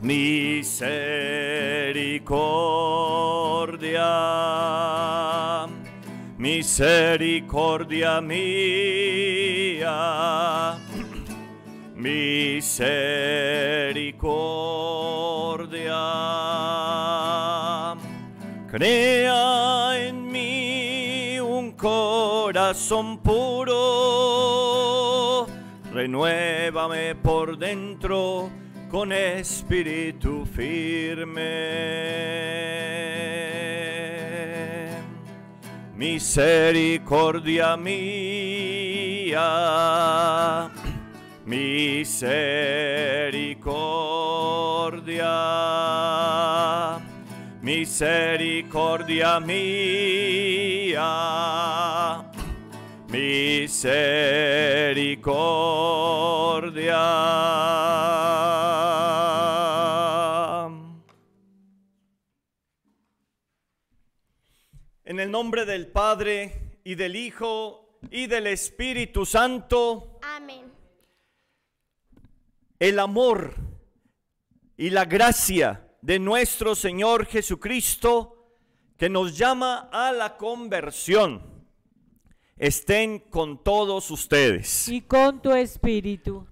misericordia, misericordia mía, misericordia. Crea en mí un corazón puro, renuévame por dentro con espíritu firme. Misericordia mía, misericordia, misericordia mía, misericordia nombre del Padre y del Hijo y del Espíritu Santo. Amén. El amor y la gracia de nuestro Señor Jesucristo que nos llama a la conversión estén con todos ustedes. Y con tu espíritu.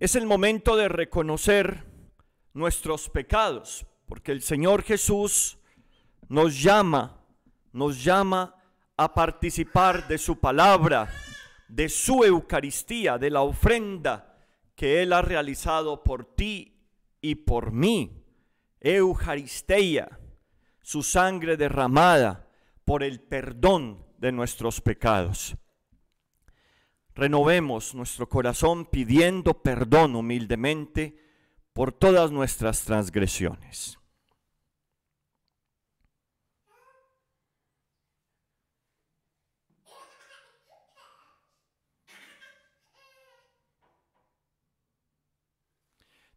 Es el momento de reconocer nuestros pecados, porque el Señor Jesús nos llama, nos llama a participar de su palabra, de su Eucaristía, de la ofrenda que Él ha realizado por ti y por mí. Eucaristeia, su sangre derramada por el perdón de nuestros pecados. Renovemos nuestro corazón pidiendo perdón humildemente por todas nuestras transgresiones.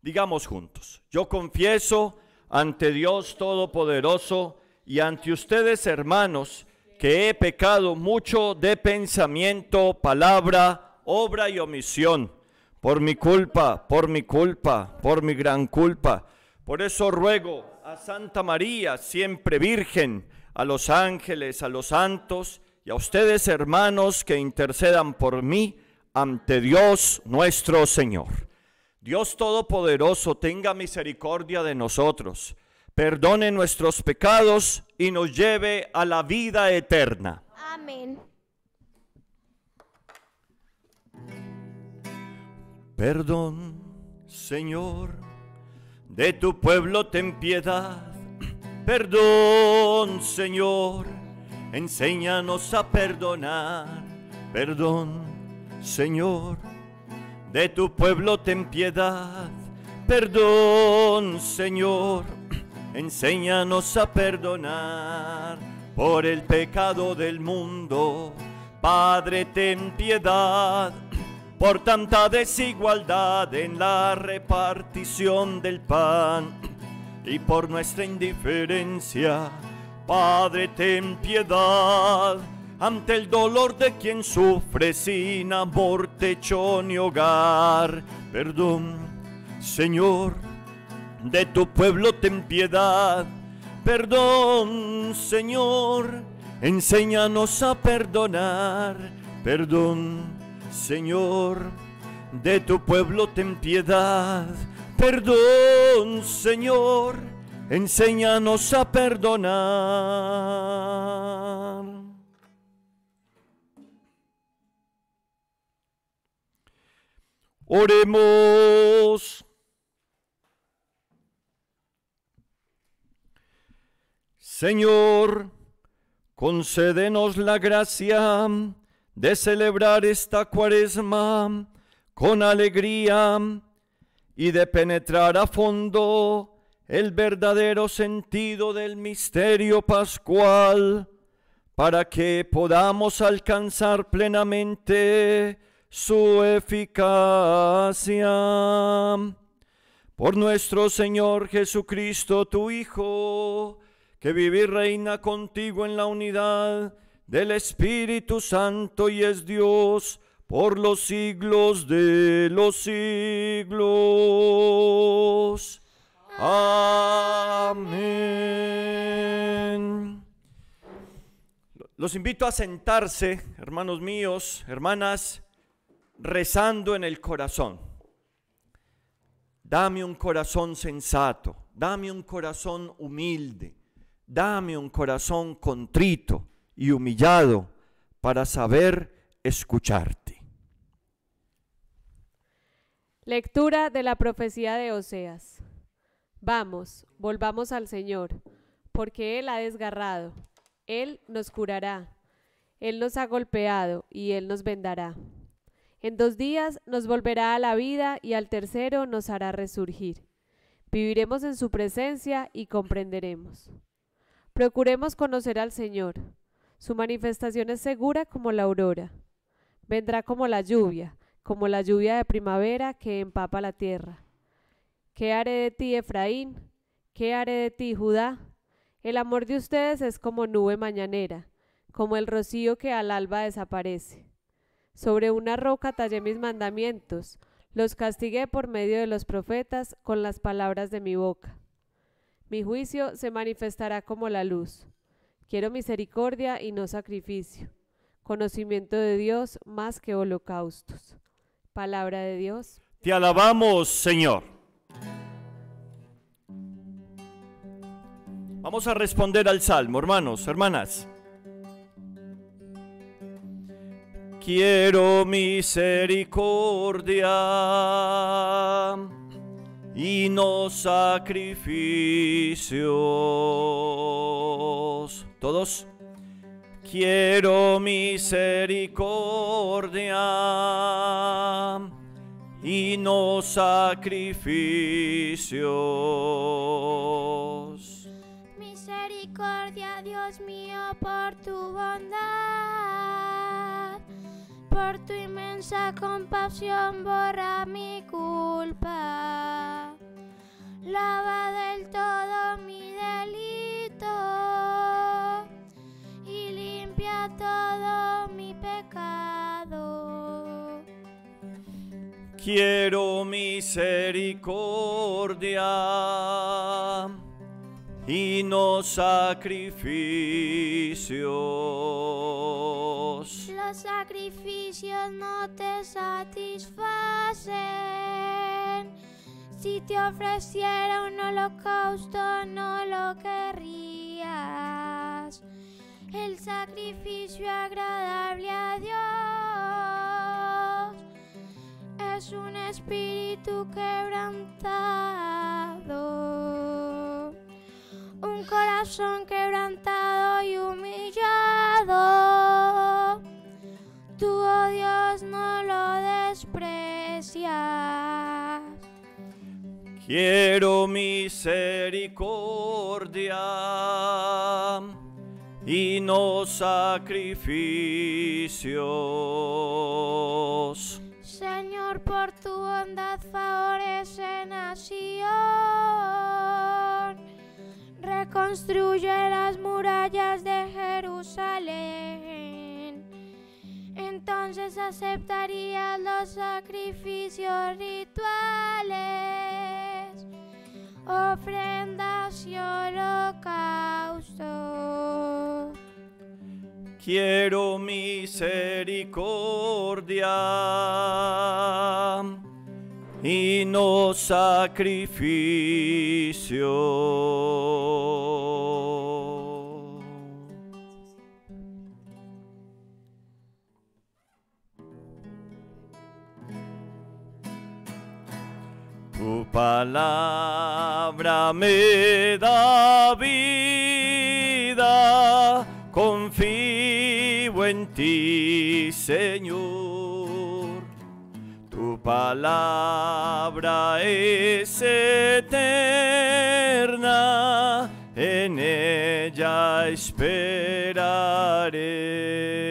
Digamos juntos, yo confieso ante Dios Todopoderoso y ante ustedes hermanos que he pecado mucho de pensamiento, palabra, obra y omisión, por mi culpa, por mi culpa, por mi gran culpa. Por eso ruego a Santa María, siempre Virgen, a los ángeles, a los santos y a ustedes hermanos que intercedan por mí ante Dios nuestro Señor. Dios Todopoderoso, tenga misericordia de nosotros, perdone nuestros pecados y nos lleve a la vida eterna. Amén. Perdón, Señor, de tu pueblo ten piedad. Perdón, Señor, enséñanos a perdonar. Perdón, Señor de tu pueblo ten piedad. Perdón, Señor, enséñanos a perdonar por el pecado del mundo. Padre, ten piedad por tanta desigualdad en la repartición del pan y por nuestra indiferencia. Padre, ten piedad ante el dolor de quien sufre sin amor, techo ni hogar. Perdón, Señor, de tu pueblo ten piedad. Perdón, Señor, enséñanos a perdonar. Perdón, Señor, de tu pueblo ten piedad. Perdón, Señor, enséñanos a perdonar. Oremos. Señor, concédenos la gracia de celebrar esta cuaresma con alegría y de penetrar a fondo el verdadero sentido del misterio pascual para que podamos alcanzar plenamente su eficacia. Por nuestro Señor Jesucristo, tu Hijo, que vive y reina contigo en la unidad del Espíritu Santo y es Dios por los siglos de los siglos. Amén. Los invito a sentarse, hermanos míos, hermanas rezando en el corazón. Dame un corazón sensato, dame un corazón humilde, dame un corazón contrito y humillado para saber escucharte. Lectura de la profecía de Oseas. Vamos, volvamos al Señor, porque Él ha desgarrado, Él nos curará, Él nos ha golpeado y Él nos vendará. En dos días nos volverá a la vida y al tercero nos hará resurgir. Viviremos en su presencia y comprenderemos. Procuremos conocer al Señor. Su manifestación es segura como la aurora. Vendrá como la lluvia, como la lluvia de primavera que empapa la tierra. ¿Qué haré de ti, Efraín? ¿Qué haré de ti, Judá? El amor de ustedes es como nube mañanera, como el rocío que al alba desaparece. Sobre una roca tallé mis mandamientos, los castigué por medio de los profetas con las palabras de mi boca. Mi juicio se manifestará como la luz. Quiero misericordia y no sacrificio, conocimiento de Dios más que holocaustos. Palabra de Dios. Te alabamos, Señor. Vamos a responder al salmo, hermanos, hermanas. quiero misericordia y no sacrificios. Todos. Quiero misericordia y no sacrificios. Misericordia, Dios mío, por tu bondad por tu inmensa compasión borra mi culpa. Lava del todo mi delito y limpia todo mi pecado. Quiero misericordia y no sacrificios. Los sacrificios no te satisfacen. Si te ofreciera un holocausto no lo querrías. El sacrificio agradable a Dios es un espíritu quebrantado y humillado. tu odio Dios, no lo desprecias. Quiero misericordia y no sacrificios. Señor, por tu bondad favorece nación construye las murallas de Jerusalén. Entonces aceptaría los sacrificios rituales, ofrendas y holocausto. Quiero misericordia y no sacrificio. palabra me da vida, confío en ti, Señor. Tu palabra es eterna, en ella esperaré.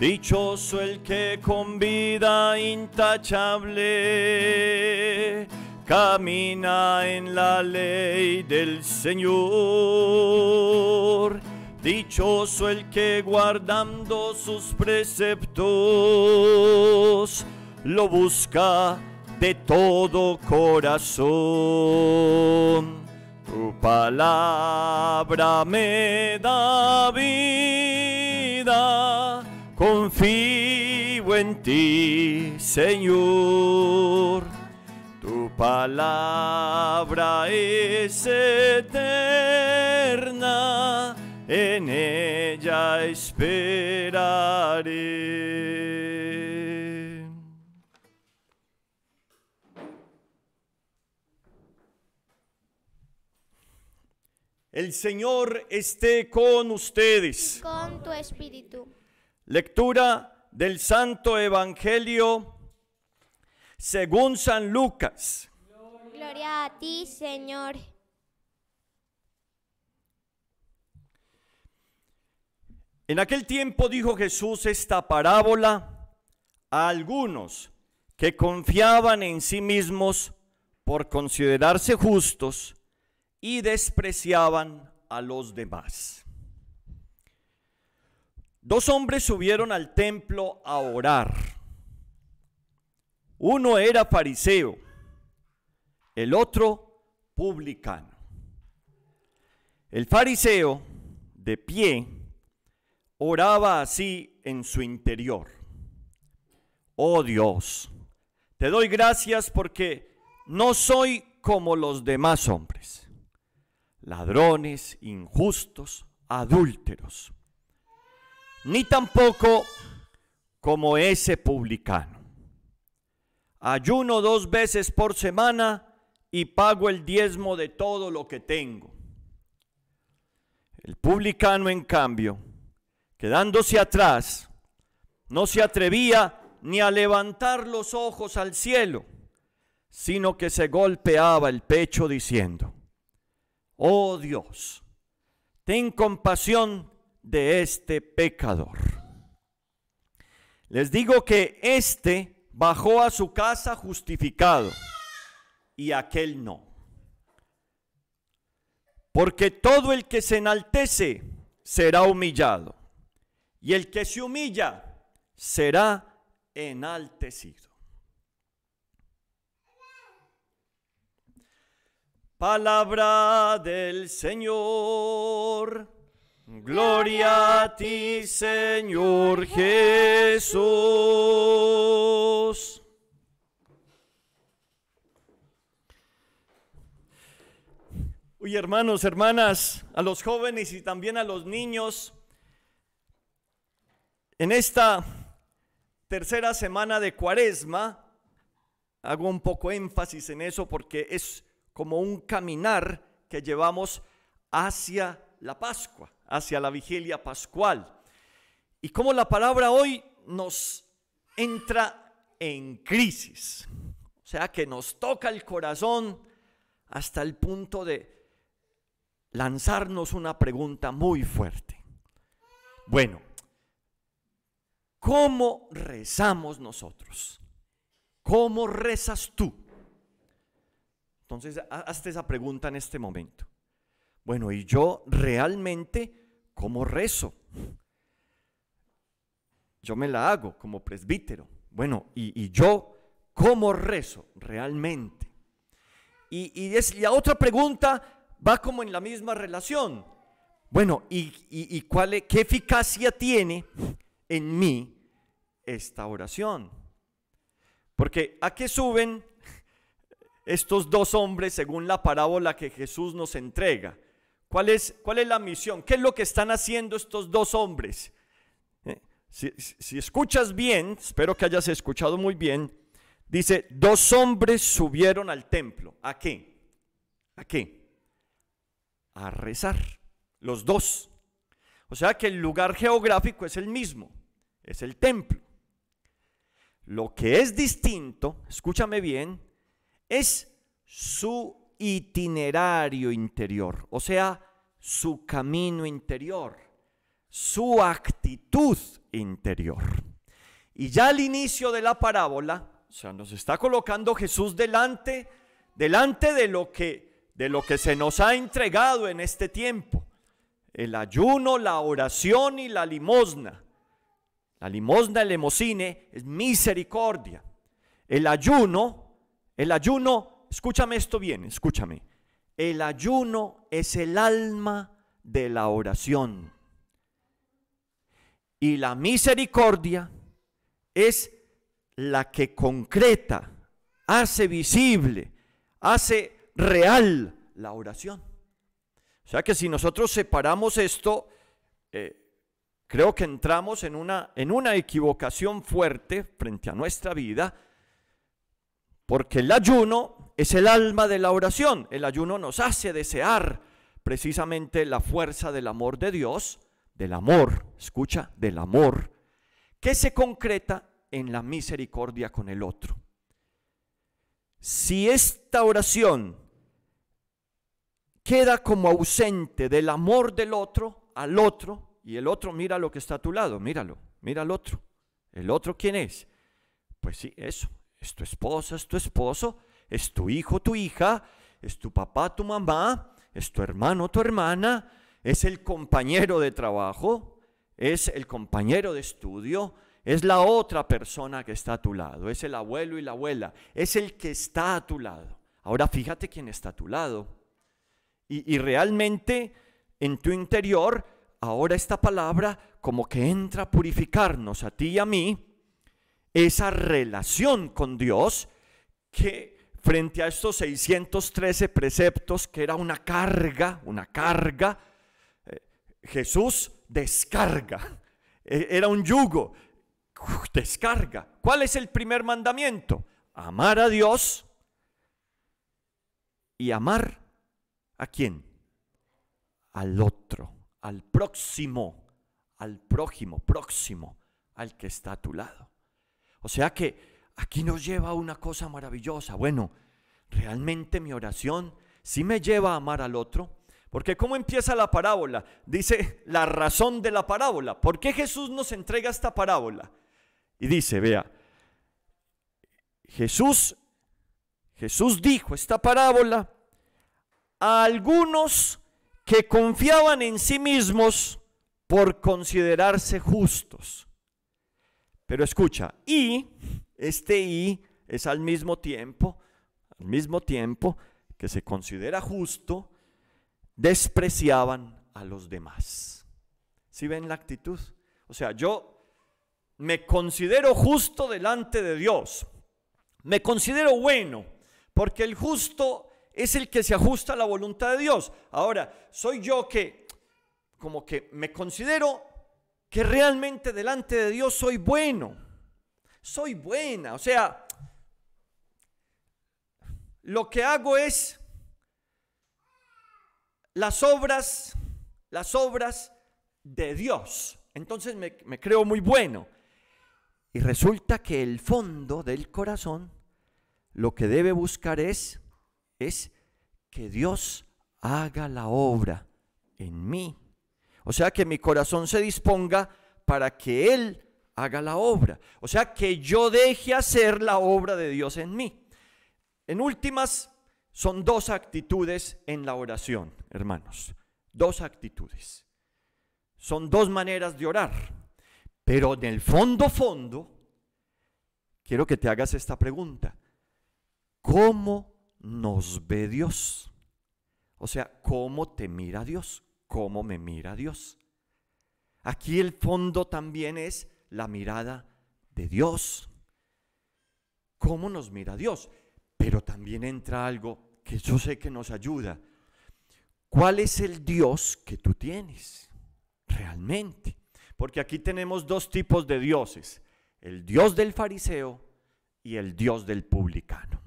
Dichoso el que con vida intachable camina en la ley del Señor. Dichoso el que guardando sus preceptos lo busca de todo corazón. Tu palabra me da vida Confío en ti, Señor. Tu palabra es eterna, en ella esperaré. El Señor esté con ustedes. con tu espíritu Lectura del Santo Evangelio según San Lucas. Gloria a ti, Señor. En aquel tiempo dijo Jesús esta parábola a algunos que confiaban en sí mismos por considerarse justos y despreciaban a los demás. Dos hombres subieron al templo a orar. Uno era fariseo, el otro publicano. El fariseo, de pie, oraba así en su interior. Oh Dios, te doy gracias porque no soy como los demás hombres, ladrones, injustos, adúlteros ni tampoco como ese publicano. Ayuno dos veces por semana y pago el diezmo de todo lo que tengo. El publicano, en cambio, quedándose atrás, no se atrevía ni a levantar los ojos al cielo, sino que se golpeaba el pecho diciendo, Oh Dios, ten compasión de este pecador. Les digo que este bajó a su casa justificado y aquel no. Porque todo el que se enaltece será humillado y el que se humilla será enaltecido. Palabra del Señor. Gloria a ti, Señor Jesús. ¡Uy, hermanos, hermanas, a los jóvenes y también a los niños, en esta tercera semana de Cuaresma, hago un poco énfasis en eso porque es como un caminar que llevamos hacia la Pascua hacia la vigilia pascual. Y como la palabra hoy nos entra en crisis, o sea que nos toca el corazón hasta el punto de lanzarnos una pregunta muy fuerte. Bueno, ¿cómo rezamos nosotros? ¿Cómo rezas tú? Entonces, hazte esa pregunta en este momento. Bueno, ¿y yo realmente ¿Cómo rezo? Yo me la hago como presbítero. Bueno, y, yo, ¿cómo rezo realmente? Y, y es, la otra pregunta va como en la misma relación. Bueno, ¿y, y cuál qué eficacia tiene en mí esta oración? Porque a qué suben estos dos hombres según la parábola que Jesús nos entrega. ¿Cuál es, ¿Cuál es, la misión? ¿Qué es lo que están haciendo estos dos hombres? Eh, si, si escuchas bien, espero que hayas escuchado muy bien, dice, dos hombres subieron al templo. ¿A qué? ¿A qué? A rezar. Los dos. O sea que el lugar geográfico es el mismo, es el templo. Lo que es distinto, escúchame bien, es su itinerario interior, o sea, su camino interior, su actitud interior. Y ya al inicio de la parábola, o sea, nos está colocando Jesús delante, delante de lo que, de lo que se nos ha entregado en este tiempo. El ayuno, la oración y la limosna. La limosna, el limosine, es misericordia. El ayuno, el ayuno escúchame esto bien, escúchame. El ayuno es el alma de la oración. Y la misericordia es la que concreta, hace visible, hace real la oración. O sea que si nosotros separamos esto, eh, creo que entramos en una, en una equivocación fuerte frente a nuestra vida, porque el ayuno es el alma de la oración. El ayuno nos hace desear precisamente la fuerza del amor de Dios, del amor, escucha, del amor, que se concreta en la misericordia con el otro. Si esta oración queda como ausente del amor del otro al otro, y el otro mira lo que está a tu lado, míralo, mira al otro. ¿El otro quién es? Pues sí, eso, es tu esposa, es tu esposo, es tu hijo, tu hija, es tu papá, tu mamá, es tu hermano, tu hermana, es el compañero de trabajo, es el compañero de estudio, es la otra persona que está a tu lado, es el abuelo y la abuela, es el que está a tu lado. Ahora fíjate quién está a tu lado. Y, realmente en tu interior, ahora esta palabra como que entra a purificarnos a ti y a mí, esa relación con Dios que frente a estos 613 preceptos que era una carga, una carga, eh, Jesús descarga, e, era un yugo, descarga. ¿Cuál es el primer mandamiento? Amar a Dios y amar a quién? Al otro, al próximo, al prójimo, próximo, al que está a tu lado. O sea que aquí nos lleva a una cosa maravillosa. Bueno, realmente mi oración sí me lleva a amar al otro. Porque ¿cómo empieza la parábola? Dice la razón de la parábola. ¿Por qué Jesús nos entrega esta parábola? Y dice, vea, Jesús, Jesús dijo esta parábola a algunos que confiaban en sí mismos por considerarse justos. Pero escucha, y este y es al mismo tiempo, al mismo tiempo que se considera justo, despreciaban a los demás. ¿Sí ven la actitud? O sea, yo me considero justo delante de Dios. Me considero bueno, porque el justo es el que se ajusta a la voluntad de Dios. Ahora, soy yo que como que me considero que realmente delante de Dios soy bueno soy buena, o sea, lo que hago es las obras, las obras de Dios. Entonces me, creo muy bueno. Y resulta que el fondo del corazón lo que debe buscar es, es que Dios haga la obra en mí. O sea, que mi corazón se disponga para que Él haga la obra. O sea, que yo deje hacer la obra de Dios en mí. En últimas, son dos actitudes en la oración, hermanos. Dos actitudes. Son dos maneras de orar. Pero en el fondo, fondo, quiero que te hagas esta pregunta. ¿Cómo nos ve Dios? O sea, ¿cómo te mira Dios? ¿Cómo me mira Dios? Aquí el fondo también es la mirada de Dios. ¿Cómo nos mira Dios? Pero también entra algo que yo sé que nos ayuda. ¿Cuál es el Dios que tú tienes realmente? Porque aquí tenemos dos tipos de dioses, el Dios del fariseo y el Dios del publicano.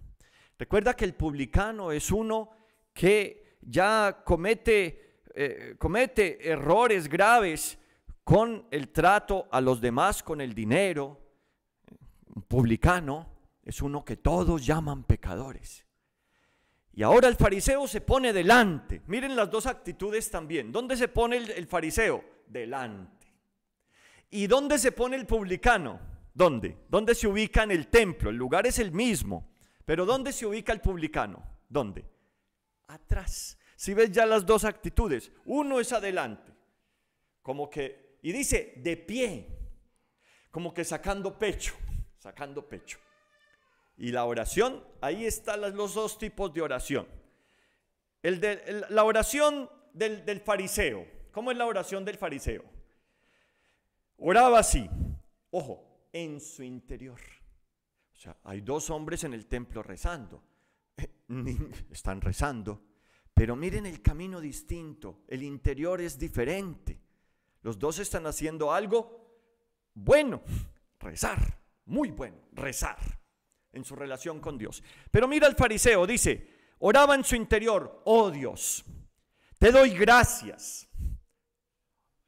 Recuerda que el publicano es uno que ya comete, eh, comete errores graves, con el trato a los demás, con el dinero. Un publicano es uno que todos llaman pecadores. Y ahora el fariseo se pone delante. Miren las dos actitudes también. ¿Dónde se pone el, fariseo? Delante. ¿Y dónde se pone el publicano? ¿Dónde? ¿Dónde se ubica en el templo? El lugar es el mismo. Pero ¿dónde se ubica el publicano? ¿Dónde? Atrás. Si ves ya las dos actitudes, uno es adelante, como que y dice, de pie, como que sacando pecho, sacando pecho. Y la oración, ahí están los dos tipos de oración. El la oración del, del fariseo. ¿Cómo es la oración del fariseo? Oraba así, ojo, en su interior. O sea, hay dos hombres en el templo rezando. Eh, están rezando, pero miren el camino distinto, el interior es diferente. Los dos están haciendo algo bueno, rezar, muy bueno, rezar en su relación con Dios. Pero mira el fariseo, dice, oraba en su interior, oh Dios, te doy gracias.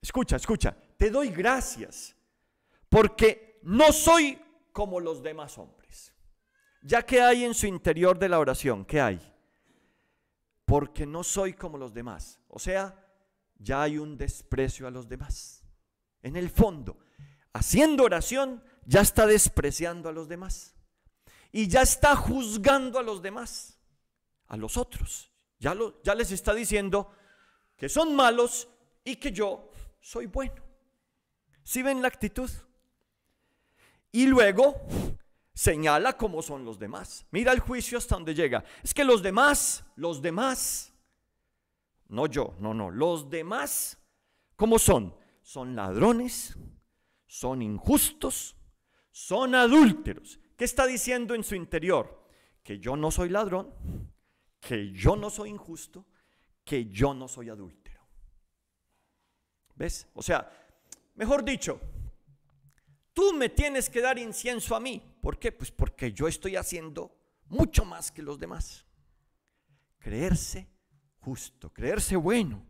Escucha, escucha, te doy gracias porque no soy como los demás hombres. Ya que hay en su interior de la oración, ¿qué hay? Porque no soy como los demás. O sea, ya hay un desprecio a los demás. En el fondo, haciendo oración, ya está despreciando a los demás. Y ya está juzgando a los demás, a los otros. Ya, ya les está diciendo que son malos y que yo soy bueno. Si ven la actitud? Y luego señala cómo son los demás. Mira el juicio hasta donde llega. Es que los demás, los demás, no yo, no, no, los demás, ¿cómo son? Son ladrones, son injustos, son adúlteros. ¿Qué está diciendo en su interior? Que yo no soy ladrón, que yo no soy injusto, que yo no soy adúltero. ¿Ves? O sea, mejor dicho, tú me tienes que dar incienso a mí. ¿Por qué? Pues porque yo estoy haciendo mucho más que los demás. Creerse justo, creerse bueno.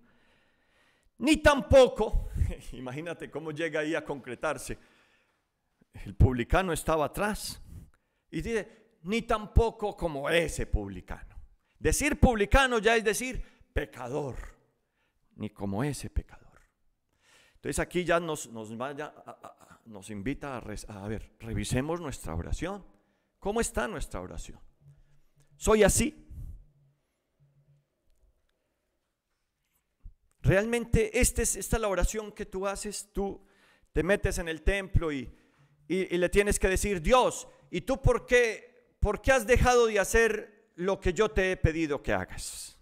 Ni tampoco, imagínate cómo llega ahí a concretarse, el publicano estaba atrás y dice, ni tampoco como ese publicano. Decir publicano ya es decir pecador, ni como ese pecador. Entonces aquí ya nos, nos, nos invita a, a ver, revisemos nuestra oración. ¿Cómo está nuestra oración? ¿Soy así? Realmente este esta es la oración que tú haces, tú te metes en el templo y, le tienes que decir, Dios, ¿y tú por qué, por has dejado de hacer lo que yo te he pedido que hagas?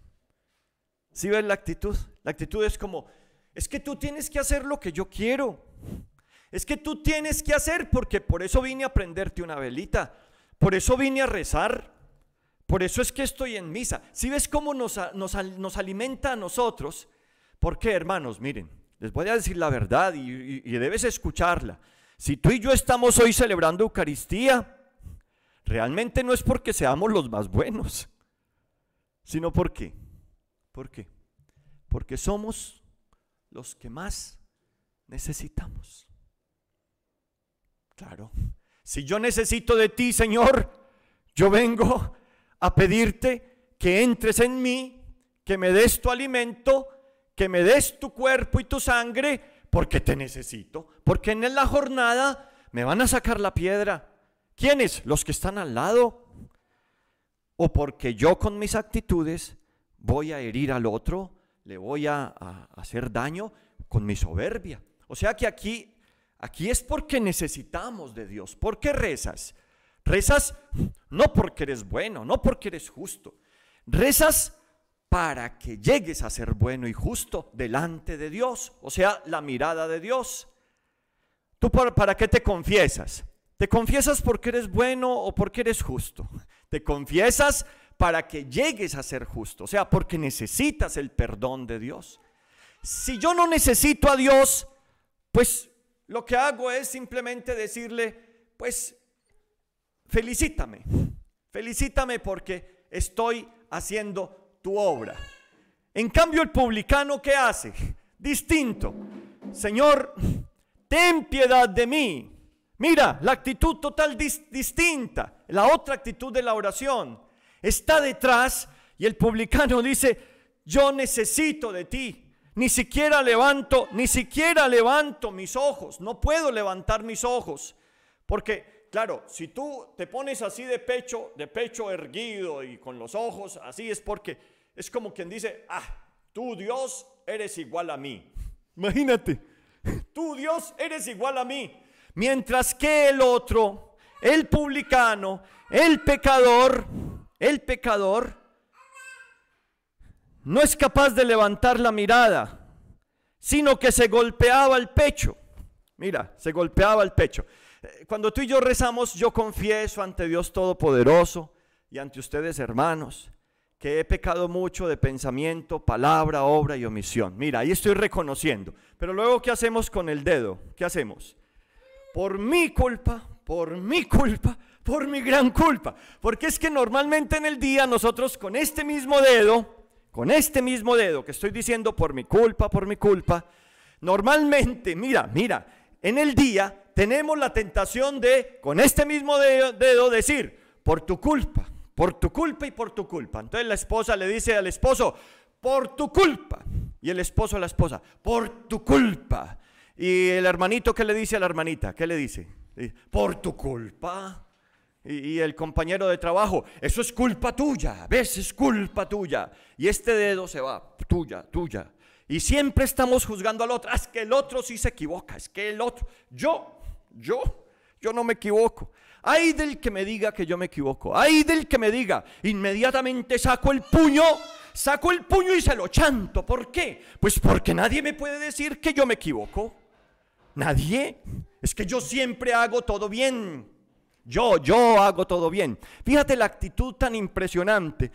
si ves la actitud? La actitud es como, es que tú tienes que hacer lo que yo quiero. Es que tú tienes que hacer porque por eso vine a prenderte una velita. Por eso vine a rezar. Por eso es que estoy en misa. Si ves cómo nos, nos alimenta a nosotros ¿Por qué, hermanos? Miren, les voy a decir la verdad y, debes escucharla. Si tú y yo estamos hoy celebrando Eucaristía, realmente no es porque seamos los más buenos, sino porque, ¿por qué? Porque somos los que más necesitamos. Claro, si yo necesito de ti, Señor, yo vengo a pedirte que entres en mí, que me des tu alimento que me des tu cuerpo y tu sangre porque te necesito, porque en la jornada me van a sacar la piedra. ¿Quiénes? Los que están al lado. O porque yo con mis actitudes voy a herir al otro, le voy a, hacer daño con mi soberbia. O sea que aquí, aquí es porque necesitamos de Dios. ¿Por qué rezas? Rezas no porque eres bueno, no porque eres justo. Rezas para que llegues a ser bueno y justo delante de Dios, o sea, la mirada de Dios. ¿Tú para, qué te confiesas? ¿Te confiesas porque eres bueno o porque eres justo? Te confiesas para que llegues a ser justo, o sea, porque necesitas el perdón de Dios. Si yo no necesito a Dios, pues lo que hago es simplemente decirle, pues felicítame, felicítame porque estoy haciendo tu obra. En cambio, el publicano, ¿qué hace? Distinto. Señor, ten piedad de mí. Mira, la actitud total distinta, la otra actitud de la oración, está detrás y el publicano dice, yo necesito de ti. Ni siquiera levanto, ni siquiera levanto mis ojos. No puedo levantar mis ojos. Porque, claro, si tú te pones así de pecho, de pecho erguido y con los ojos, así es porque es como quien dice, ah, tú Dios eres igual a mí. Imagínate, tú Dios eres igual a mí. Mientras que el otro, el publicano, el pecador, el pecador, no es capaz de levantar la mirada, sino que se golpeaba el pecho. Mira, se golpeaba el pecho. Eh, cuando tú y yo rezamos, yo confieso ante Dios Todopoderoso y ante ustedes, hermanos, que he pecado mucho de pensamiento, palabra, obra y omisión. Mira, ahí estoy reconociendo. Pero luego, ¿qué hacemos con el dedo? ¿Qué hacemos? Por mi culpa, por mi culpa, por mi gran culpa. Porque es que normalmente en el día nosotros con este mismo dedo, con este mismo dedo que estoy diciendo por mi culpa, por mi culpa, normalmente, mira, mira, en el día tenemos la tentación de con este mismo dedo, dedo decir, por tu culpa, por tu culpa y por tu culpa. Entonces la esposa le dice al esposo, por tu culpa. Y el esposo a la esposa, por tu culpa. Y el hermanito, que le dice a la hermanita? ¿Qué le dice? Por tu culpa. Y, y el compañero de trabajo, eso es culpa tuya, ves, es culpa tuya. Y este dedo se va, tuya, tuya. Y siempre estamos juzgando al otro. Ah, es que el otro sí se equivoca, es que el otro, yo, yo, yo no me equivoco. Ay del que me diga que yo me equivoco. Ay del que me diga. Inmediatamente saco el puño, saco el puño y se lo chanto. ¿Por qué? Pues porque nadie me puede decir que yo me equivoco. Nadie. Es que yo siempre hago todo bien. Yo, yo hago todo bien. Fíjate la actitud tan impresionante.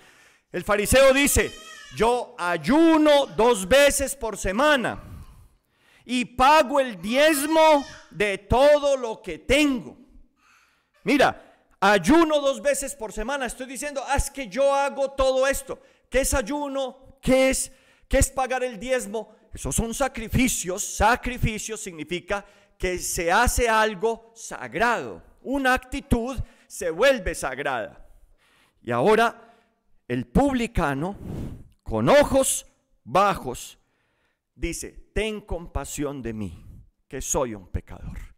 El fariseo dice, yo ayuno dos veces por semana y pago el diezmo de todo lo que tengo. Mira, ayuno dos veces por semana. Estoy diciendo, haz que yo hago todo esto. ¿Qué es ayuno? ¿Qué es, qué es pagar el diezmo? Esos son sacrificios. Sacrificio significa que se hace algo sagrado. Una actitud se vuelve sagrada. Y ahora el publicano, con ojos bajos, dice, ten compasión de mí, que soy un pecador.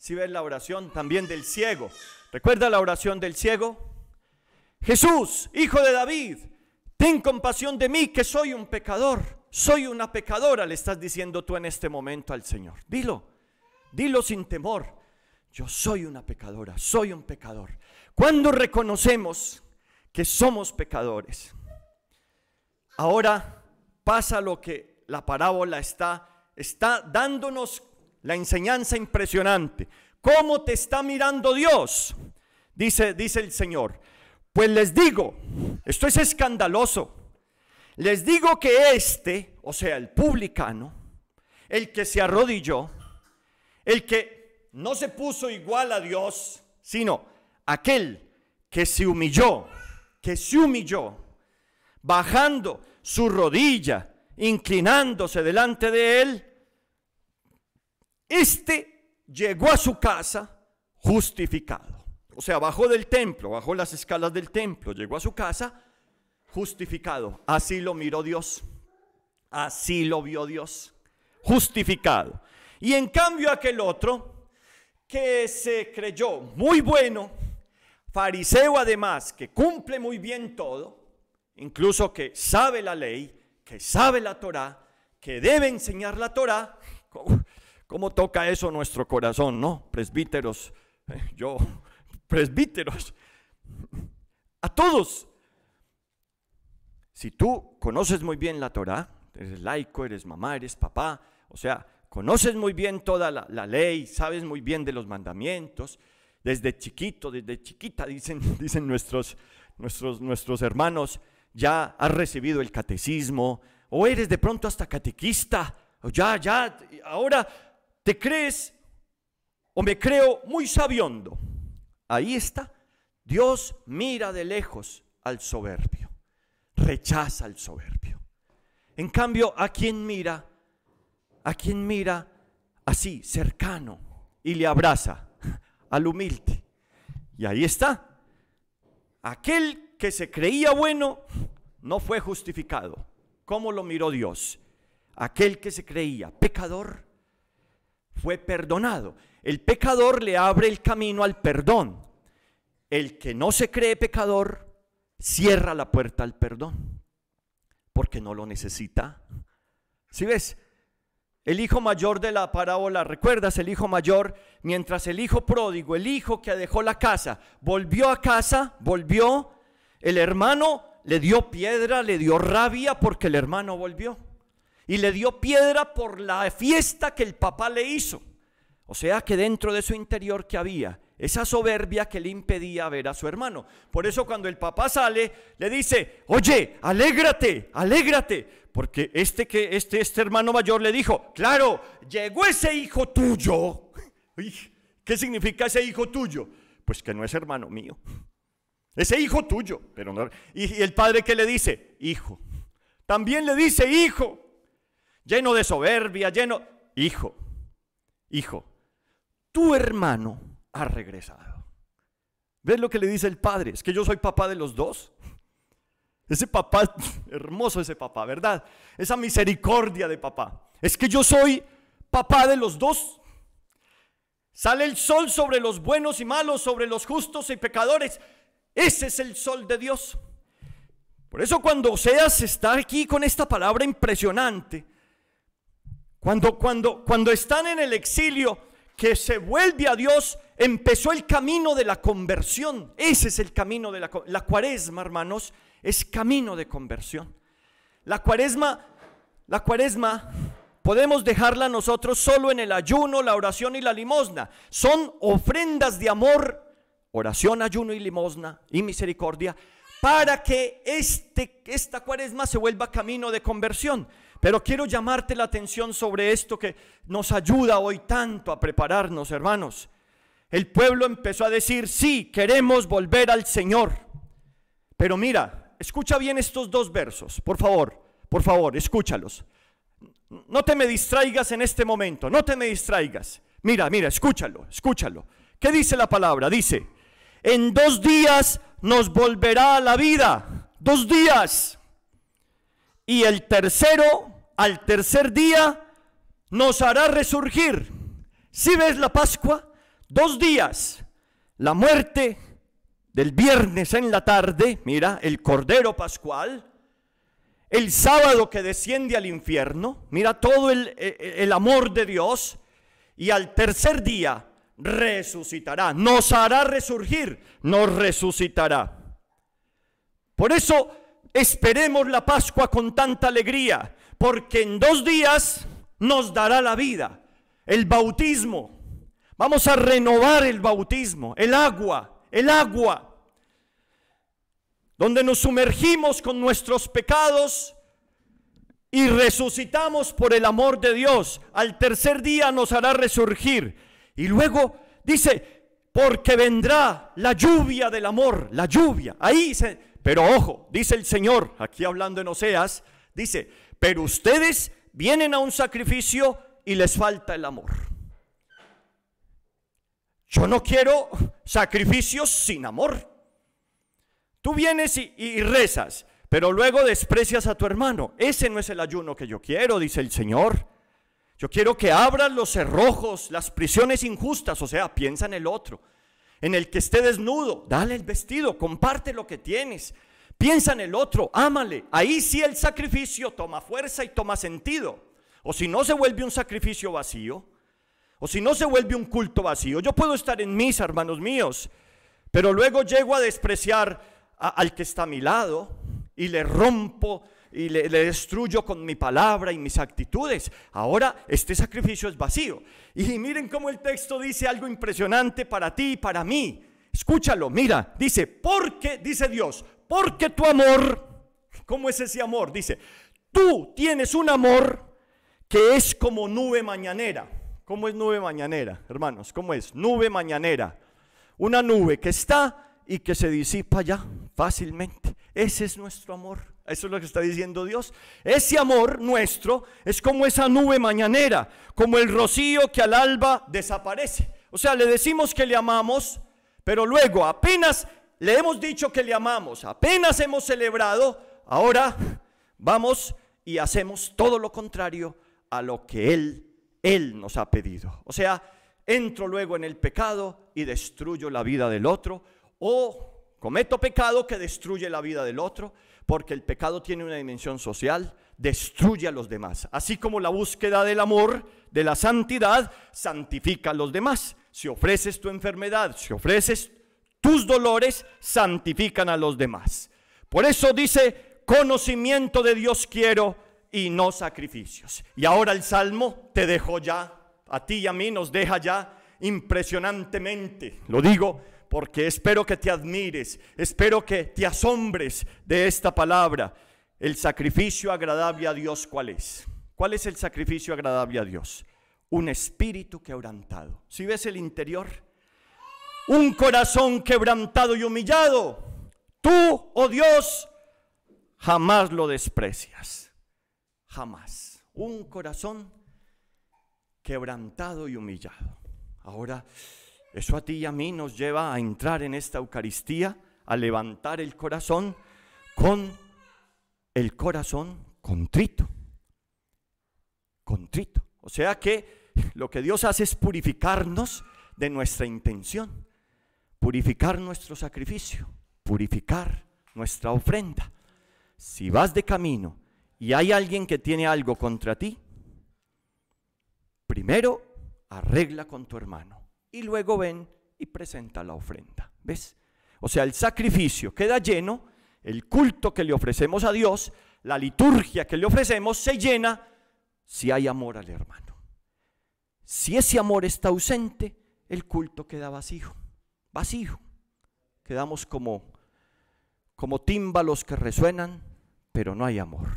Si ves la oración también del ciego. ¿Recuerda la oración del ciego? Jesús, hijo de David, ten compasión de mí que soy un pecador. Soy una pecadora, le estás diciendo tú en este momento al Señor. Dilo, dilo sin temor. Yo soy una pecadora, soy un pecador. Cuando reconocemos que somos pecadores, ahora pasa lo que la parábola está, está dándonos la enseñanza impresionante. ¿Cómo te está mirando Dios? Dice, dice el Señor. Pues les digo, esto es escandaloso. Les digo que este, o sea, el publicano, el que se arrodilló, el que no se puso igual a Dios, sino aquel que se humilló, que se humilló, bajando su rodilla, inclinándose delante de él, este llegó a su casa justificado. O sea, bajó del templo, bajó las escalas del templo, llegó a su casa justificado. Así lo miró Dios. Así lo vio Dios. Justificado. Y en cambio aquel otro que se creyó muy bueno, fariseo además, que cumple muy bien todo, incluso que sabe la ley, que sabe la Torá, que debe enseñar la Torá, ¿Cómo toca eso nuestro corazón, no? Presbíteros, eh, yo, presbíteros, a todos. Si tú conoces muy bien la Torah, eres laico, eres mamá, eres papá, o sea, conoces muy bien toda la, ley, sabes muy bien de los mandamientos, desde chiquito, desde chiquita, dicen, dicen nuestros, nuestros, nuestros hermanos, ya has recibido el catecismo, o eres de pronto hasta catequista, o ya, ya, ahora te crees o me creo muy sabiondo. Ahí está. Dios mira de lejos al soberbio, rechaza al soberbio. En cambio, a quien mira, a quien mira así, cercano, y le abraza al humilde. Y ahí está. Aquel que se creía bueno no fue justificado. ¿Cómo lo miró Dios? Aquel que se creía pecador fue perdonado. El pecador le abre el camino al perdón. El que no se cree pecador cierra la puerta al perdón porque no lo necesita. Si ¿Sí ves, el hijo mayor de la parábola, recuerdas el hijo mayor, mientras el hijo pródigo, el hijo que dejó la casa, volvió a casa, volvió, el hermano le dio piedra, le dio rabia porque el hermano volvió y le dio piedra por la fiesta que el papá le hizo. O sea que dentro de su interior que había esa soberbia que le impedía ver a su hermano. Por eso cuando el papá sale, le dice, oye, alégrate, alégrate. Porque este, que, este, este hermano mayor le dijo, claro, llegó ese hijo tuyo. ¿Qué significa ese hijo tuyo? Pues que no es hermano mío. Ese hijo tuyo. Pero no, y, y el padre que le dice, hijo. También le dice, hijo lleno de soberbia, lleno... Hijo, hijo, tu hermano ha regresado. ¿Ves lo que le dice el padre? Es que yo soy papá de los dos. Ese papá, hermoso ese papá, ¿verdad? Esa misericordia de papá. Es que yo soy papá de los dos. Sale el sol sobre los buenos y malos, sobre los justos y pecadores. Ese es el sol de Dios. Por eso cuando Oseas está aquí con esta palabra impresionante, cuando, cuando, están en el exilio, que se vuelve a Dios, empezó el camino de la conversión. Ese es el camino de la La cuaresma, hermanos, es camino de conversión. La cuaresma, la cuaresma podemos dejarla nosotros solo en el ayuno, la oración y la limosna. Son ofrendas de amor, oración, ayuno y limosna y misericordia para que este, esta cuaresma se vuelva camino de conversión. Pero quiero llamarte la atención sobre esto que nos ayuda hoy tanto a prepararnos, hermanos. El pueblo empezó a decir, sí, queremos volver al Señor. Pero mira, escucha bien estos dos versos, por favor, por favor, escúchalos. No te me distraigas en este momento, no te me distraigas. Mira, mira, escúchalo, escúchalo. ¿Qué dice la palabra? Dice, en dos días nos volverá a la vida, dos días. Y el tercero al tercer día nos hará resurgir. Si ves la Pascua, dos días, la muerte del viernes en la tarde, mira, el Cordero Pascual, el sábado que desciende al infierno, mira todo el e, e, amor de Dios, y al tercer día resucitará, nos hará resurgir, nos resucitará. Por eso esperemos la Pascua con tanta alegría, porque en dos días nos dará la vida. El bautismo. Vamos a renovar el bautismo, el agua, el agua, donde nos sumergimos con nuestros pecados y resucitamos por el amor de Dios. Al tercer día nos hará resurgir. Y luego dice, porque vendrá la lluvia del amor, la lluvia. Ahí dice. Pero ojo, dice el Señor, aquí hablando en Oseas, dice, pero ustedes vienen a un sacrificio y les falta el amor. Yo no quiero sacrificios sin amor. Tú vienes y, rezas, pero luego desprecias a tu hermano. Ese no es el ayuno que yo quiero, dice el Señor. Yo quiero que abran los cerrojos, las prisiones injustas, o sea, piensa en el otro. En el que esté desnudo, dale el vestido, comparte lo que tienes. Piensa en el otro, ámale. Ahí sí el sacrificio toma fuerza y toma sentido. O si no se vuelve un sacrificio vacío, o si no se vuelve un culto vacío. Yo puedo estar en misa, hermanos míos, pero luego llego a despreciar al que está a mi lado y le rompo y le, le, destruyo con mi palabra y mis actitudes. Ahora este sacrificio es vacío. Y miren cómo el texto dice algo impresionante para ti y para mí. Escúchalo, mira, dice, porque, dice Dios, porque tu amor, ¿cómo es ese amor? Dice, tú tienes un amor que es como nube mañanera. ¿Cómo es nube mañanera, hermanos? ¿Cómo es? Nube mañanera. Una nube que está y que se disipa ya fácilmente. Ese es nuestro amor. Eso es lo que está diciendo Dios. Ese amor nuestro es como esa nube mañanera, como el rocío que al alba desaparece. O sea, le decimos que le amamos, pero luego apenas le hemos dicho que le amamos, apenas hemos celebrado, ahora vamos y hacemos todo lo contrario a lo que Él, Él nos ha pedido. O sea, entro luego en el pecado y destruyo la vida del otro, o cometo pecado que destruye la vida del otro, porque el pecado tiene una dimensión social, destruye a los demás. Así como la búsqueda del amor, de la santidad, santifica a los demás. Si ofreces tu enfermedad, si ofreces tus dolores santifican a los demás. Por eso dice, conocimiento de Dios quiero y no sacrificios. Y ahora el Salmo te dejó ya, a ti y a mí nos deja ya impresionantemente. Lo digo porque espero que te admires, espero que te asombres de esta palabra. El sacrificio agradable a Dios, ¿cuál es? ¿Cuál es el sacrificio agradable a Dios? Un espíritu quebrantado. Si ves el interior, un corazón quebrantado y humillado, tú, oh Dios, jamás lo desprecias. Jamás. Un corazón quebrantado y humillado. Ahora, eso a ti y a mí nos lleva a entrar en esta Eucaristía, a levantar el corazón con el corazón contrito. Contrito. O sea que lo que Dios hace es purificarnos de nuestra intención purificar nuestro sacrificio, purificar nuestra ofrenda. Si vas de camino y hay alguien que tiene algo contra ti, primero arregla con tu hermano y luego ven y presenta la ofrenda. ¿Ves? O sea, el sacrificio queda lleno, el culto que le ofrecemos a Dios, la liturgia que le ofrecemos se llena si hay amor al hermano. Si ese amor está ausente, el culto queda vacío vacío. Quedamos como, como tímbalos que resuenan, pero no hay amor.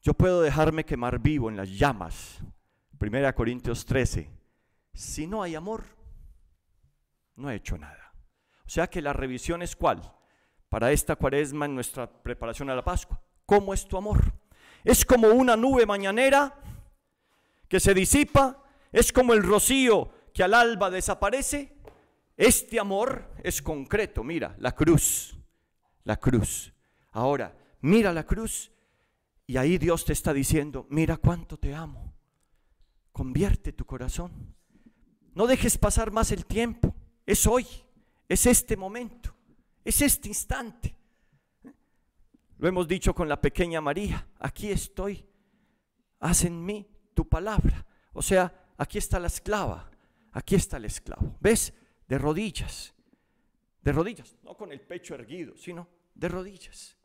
Yo puedo dejarme quemar vivo en las llamas. 1 Corintios 13. Si no hay amor, no he hecho nada. O sea que la revisión es cuál? Para esta cuaresma en nuestra preparación a la Pascua. ¿Cómo es tu amor? Es como una nube mañanera que se disipa, es como el rocío que al alba desaparece. Este amor es concreto, mira, la cruz, la cruz. Ahora, mira la cruz y ahí Dios te está diciendo, mira cuánto te amo, convierte tu corazón. No dejes pasar más el tiempo, es hoy, es este momento, es este instante. Lo hemos dicho con la pequeña María, aquí estoy, haz en mí tu palabra. O sea, aquí está la esclava, aquí está el esclavo. ¿Ves? de rodillas, de rodillas, no con el pecho erguido, sino de rodillas,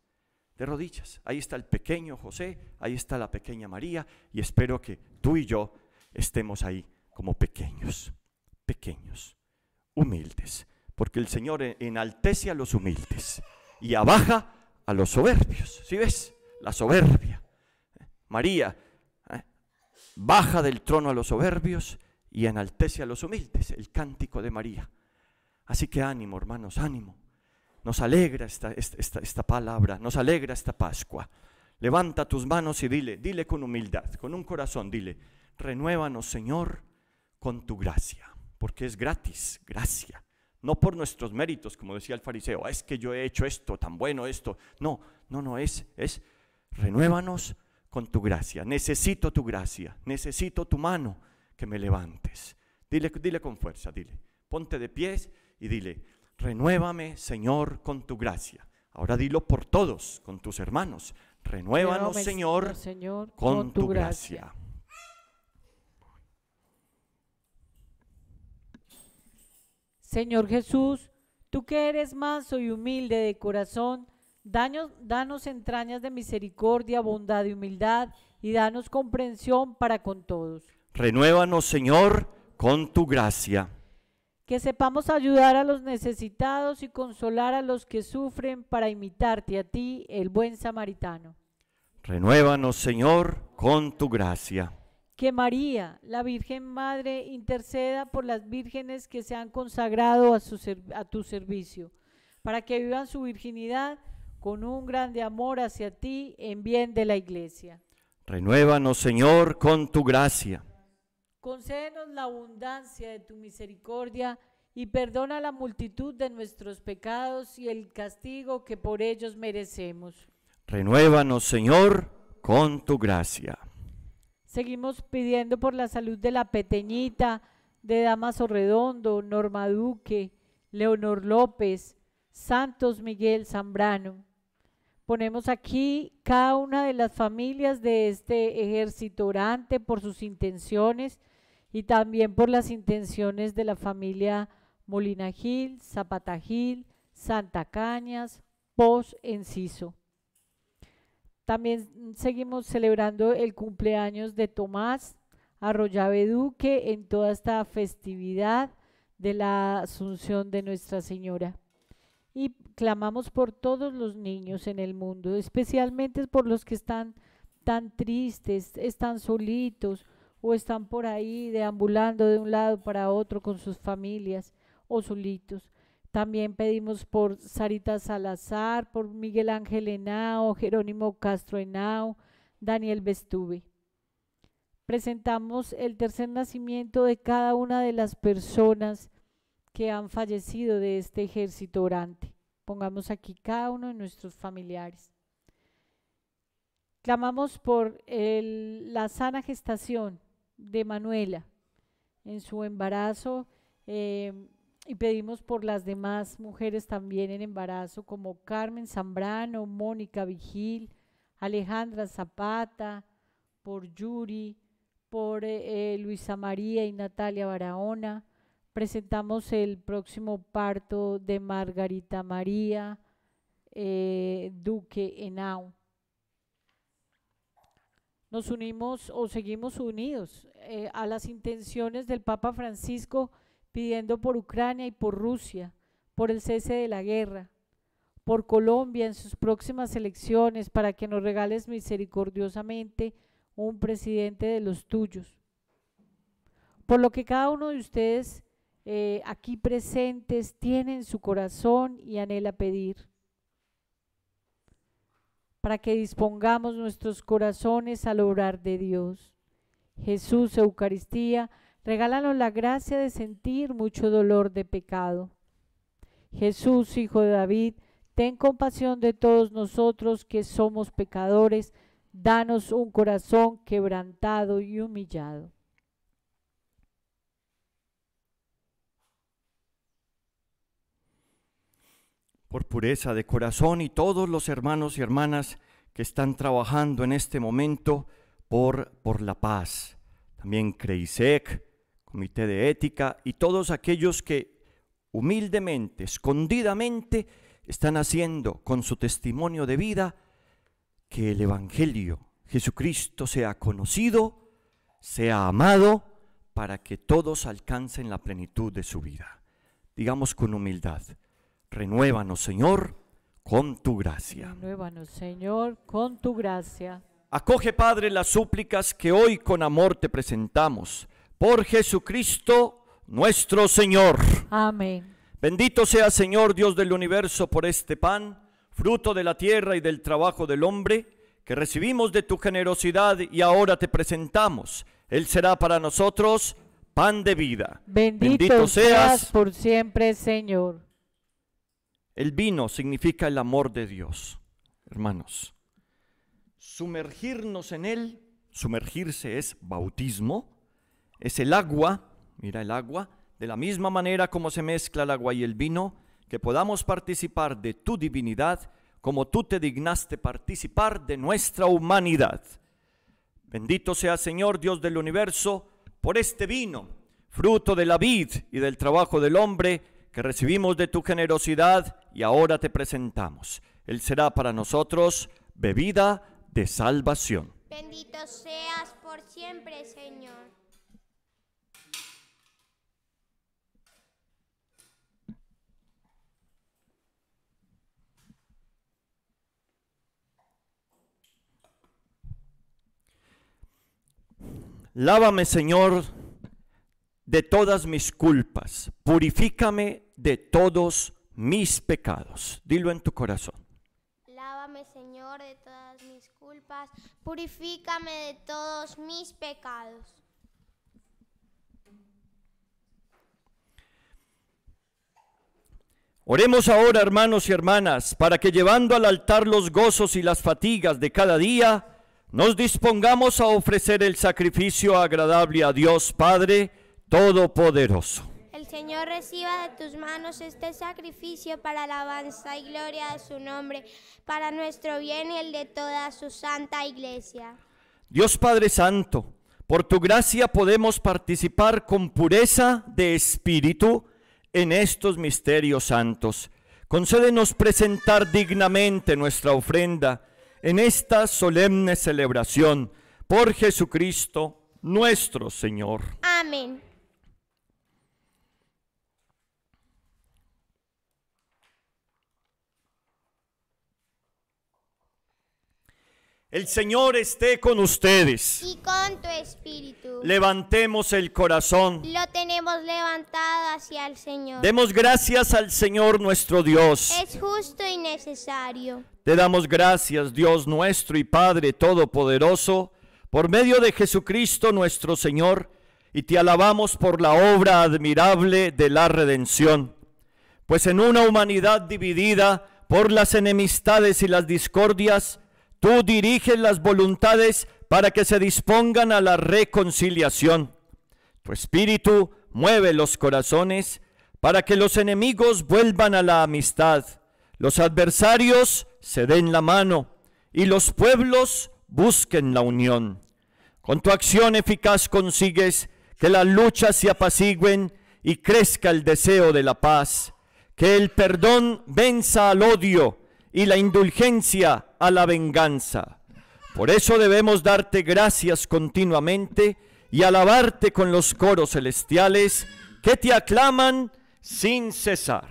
de rodillas. Ahí está el pequeño José, ahí está la pequeña María, y espero que tú y yo estemos ahí como pequeños, pequeños, humildes, porque el Señor enaltece a los humildes y abaja a los soberbios. ¿Sí ves? La soberbia. María ¿eh? baja del trono a los soberbios y enaltece a los humildes, el cántico de María. Así que ánimo, hermanos, ánimo. Nos alegra esta, esta palabra, nos alegra esta Pascua. Levanta tus manos y dile, dile con humildad, con un corazón, dile, renuévanos, Señor, con tu gracia, porque es gratis, gracia. No por nuestros méritos, como decía el fariseo, es que yo he hecho esto, tan bueno esto. No, no, no, es, es, renuévanos con tu gracia. Necesito tu gracia, necesito tu mano que me levantes. Dile, dile con fuerza, dile. Ponte de pies y dile, renuévame Señor con tu gracia. Ahora dilo por todos, con tus hermanos. Renuévanos Señor, con, tu, gracia. Señor Jesús, tú que eres manso y humilde de corazón, danos, danos entrañas de misericordia, bondad y humildad, y danos comprensión para con todos. Renuévanos, Señor, con tu gracia que sepamos ayudar a los necesitados y consolar a los que sufren para imitarte a ti, el buen samaritano. Renuévanos, Señor, con tu gracia. Que María, la Virgen Madre, interceda por las vírgenes que se han consagrado a, tu servicio, para que vivan su virginidad con un grande amor hacia ti en bien de la Iglesia. Renuévanos, Señor, con tu gracia. Concédenos la abundancia de tu misericordia y perdona la multitud de nuestros pecados y el castigo que por ellos merecemos. Renuévanos, Señor, con tu gracia. Seguimos pidiendo por la salud de la pequeñita de Damaso Redondo, Norma Duque, Leonor López, Santos Miguel Zambrano. Ponemos aquí cada una de las familias de este ejército orante por sus intenciones y también por las intenciones de la familia Molina Gil, Zapata Gil, Santa Cañas, Pos Enciso. También seguimos celebrando el cumpleaños de Tomás Arroyave Duque en toda esta festividad de la Asunción de Nuestra Señora y clamamos por todos los niños en el mundo, especialmente por los que están tan tristes, están solitos o están por ahí deambulando de un lado para otro con sus familias o solitos. También pedimos por Sarita Salazar, por Miguel Ángel Henao, Jerónimo Castro Henao, Daniel Vestuve. Presentamos el tercer nacimiento de cada una de las personas que han fallecido de este ejército orante. Pongamos aquí cada uno de nuestros familiares. Clamamos por la sana gestación de Manuela en su embarazo eh, y pedimos por las demás mujeres también en embarazo como Carmen Zambrano, Mónica Vigil, Alejandra Zapata, por Yuri, por eh, eh, Luisa María y Natalia Barahona, Presentamos el próximo parto de Margarita María eh, Duque Enau. Nos unimos o seguimos unidos eh, a las intenciones del Papa Francisco pidiendo por Ucrania y por Rusia, por el cese de la guerra, por Colombia en sus próximas elecciones, para que nos regales misericordiosamente un presidente de los tuyos. Por lo que cada uno de ustedes eh, aquí presentes tienen su corazón y anhela pedir. Para que dispongamos nuestros corazones al obrar de Dios. Jesús, Eucaristía, regálanos la gracia de sentir mucho dolor de pecado. Jesús, Hijo de David, ten compasión de todos nosotros que somos pecadores, danos un corazón quebrantado y humillado. por pureza de corazón y todos los hermanos y hermanas que están trabajando en este momento por, por la paz. También CREISEC, Comité de Ética y todos aquellos que humildemente, escondidamente, están haciendo con su testimonio de vida que el Evangelio, Jesucristo, sea conocido, sea amado, para que todos alcancen la plenitud de su vida. Digamos con humildad, Renuévanos, Señor, con tu gracia. Renuévanos, Señor, con tu gracia. Acoge, Padre, las súplicas que hoy con amor te presentamos. Por Jesucristo nuestro Señor. Amén. Bendito sea, Señor Dios del universo, por este pan, fruto de la tierra y del trabajo del hombre, que recibimos de tu generosidad y ahora te presentamos. Él será para nosotros pan de vida. Bendito, seas por siempre, Señor. El vino significa el amor de Dios, hermanos. Sumergirnos en él, sumergirse es bautismo, es el agua, mira el agua, de la misma manera como se mezcla el agua y el vino, que podamos participar de tu divinidad como tú te dignaste participar de nuestra humanidad. Bendito sea Señor Dios del universo por este vino, fruto de la vid y del trabajo del hombre, recibimos de tu generosidad y ahora te presentamos. Él será para nosotros bebida de salvación. Bendito seas por siempre, Señor. Lávame, Señor, de todas mis culpas. Purifícame de todos mis pecados. Dilo en tu corazón. Lávame, Señor, de todas mis culpas. Purifícame de todos mis pecados. Oremos ahora, hermanos y hermanas, para que llevando al altar los gozos y las fatigas de cada día, nos dispongamos a ofrecer el sacrificio agradable a Dios Padre Todopoderoso. Señor, reciba de tus manos este sacrificio para alabanza y gloria de su nombre, para nuestro bien y el de toda su santa iglesia. Dios Padre Santo, por tu gracia podemos participar con pureza de espíritu en estos misterios santos. Concédenos presentar dignamente nuestra ofrenda en esta solemne celebración por Jesucristo nuestro Señor. Amén. El Señor esté con ustedes. Y con tu espíritu. Levantemos el corazón. Lo tenemos levantado hacia el Señor. Demos gracias al Señor nuestro Dios. Es justo y necesario. Te damos gracias, Dios nuestro y Padre Todopoderoso, por medio de Jesucristo nuestro Señor, y te alabamos por la obra admirable de la redención. Pues en una humanidad dividida por las enemistades y las discordias, Tú diriges las voluntades para que se dispongan a la reconciliación. Tu espíritu mueve los corazones para que los enemigos vuelvan a la amistad, los adversarios se den la mano y los pueblos busquen la unión. Con tu acción eficaz consigues que las luchas se apacigüen y crezca el deseo de la paz, que el perdón venza al odio y la indulgencia a la venganza. Por eso debemos darte gracias continuamente y alabarte con los coros celestiales que te aclaman sin cesar.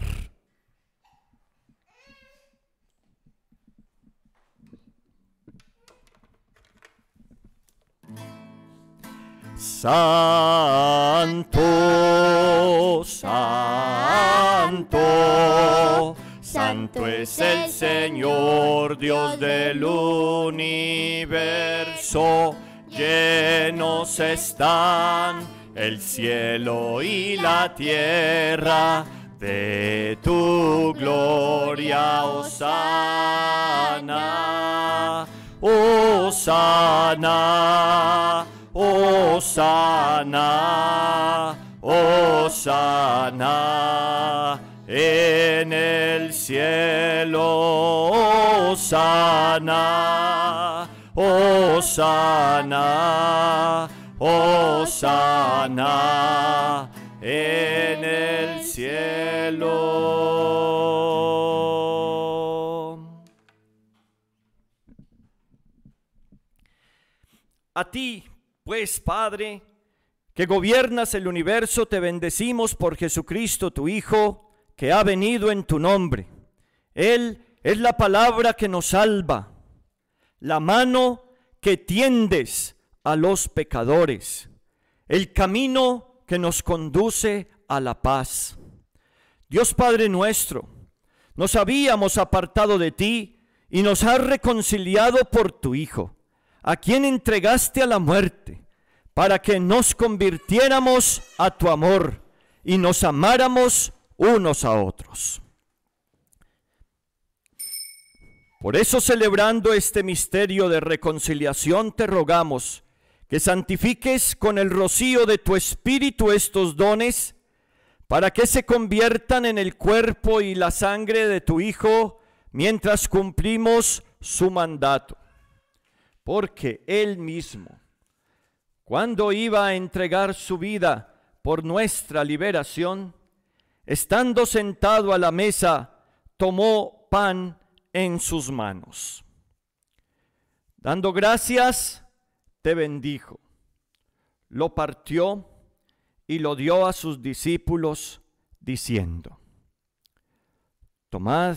Santo, santo. Santo es el Señor, Dios del universo, llenos están el cielo y la tierra de tu gloria, Osana, Osana, Osana, Osana en el cielo. sana, oh, sana, oh, sana, en el cielo. A ti, pues, Padre, que gobiernas el universo, te bendecimos por Jesucristo, tu Hijo que ha venido en tu nombre. Él es la palabra que nos salva, la mano que tiendes a los pecadores, el camino que nos conduce a la paz. Dios Padre nuestro, nos habíamos apartado de ti y nos has reconciliado por tu Hijo, a quien entregaste a la muerte, para que nos convirtiéramos a tu amor y nos amáramos unos a otros. Por eso celebrando este misterio de reconciliación te rogamos que santifiques con el rocío de tu espíritu estos dones para que se conviertan en el cuerpo y la sangre de tu Hijo mientras cumplimos su mandato. Porque Él mismo, cuando iba a entregar su vida por nuestra liberación, Estando sentado a la mesa, tomó pan en sus manos. Dando gracias, te bendijo. Lo partió y lo dio a sus discípulos, diciendo, Tomad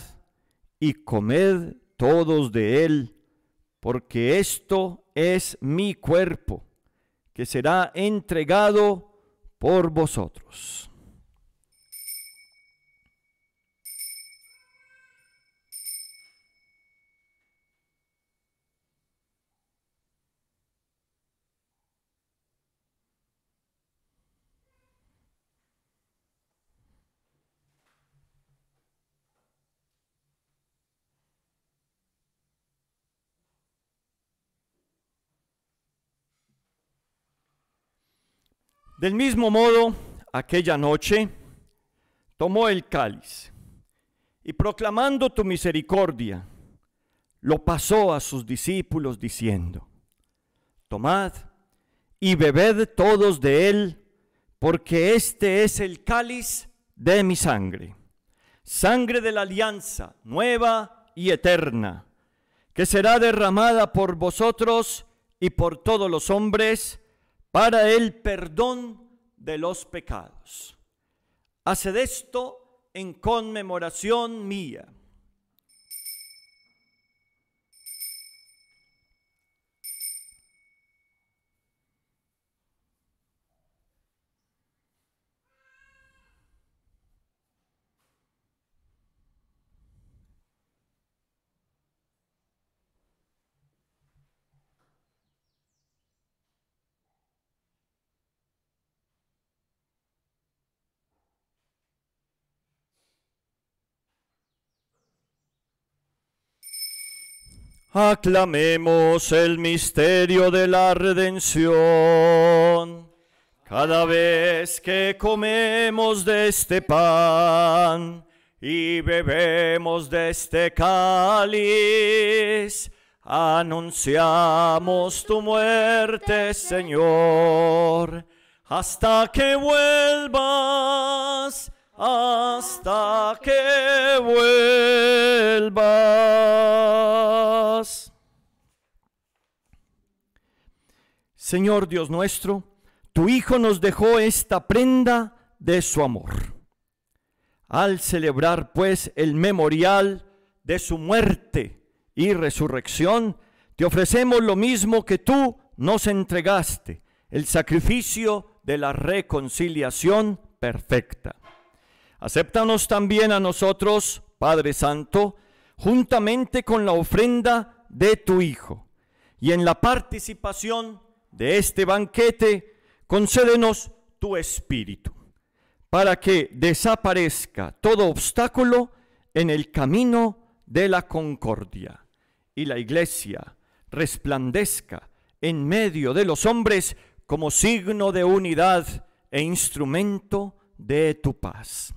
y comed todos de él, porque esto es mi cuerpo, que será entregado por vosotros. Del mismo modo, aquella noche tomó el cáliz y proclamando tu misericordia, lo pasó a sus discípulos diciendo, tomad y bebed todos de él, porque este es el cáliz de mi sangre, sangre de la alianza nueva y eterna, que será derramada por vosotros y por todos los hombres para el perdón de los pecados. Haced esto en conmemoración mía. Aclamemos el misterio de la redención. Cada vez que comemos de este pan y bebemos de este cáliz, anunciamos tu muerte, Señor, hasta que vuelvas hasta que vuelvas. Señor Dios nuestro, tu Hijo nos dejó esta prenda de su amor. Al celebrar pues el memorial de su muerte y resurrección, te ofrecemos lo mismo que tú nos entregaste, el sacrificio de la reconciliación perfecta. Acéptanos también a nosotros, Padre Santo, juntamente con la ofrenda de tu Hijo. Y en la participación de este banquete, concédenos tu Espíritu, para que desaparezca todo obstáculo en el camino de la concordia y la Iglesia resplandezca en medio de los hombres como signo de unidad e instrumento de tu paz.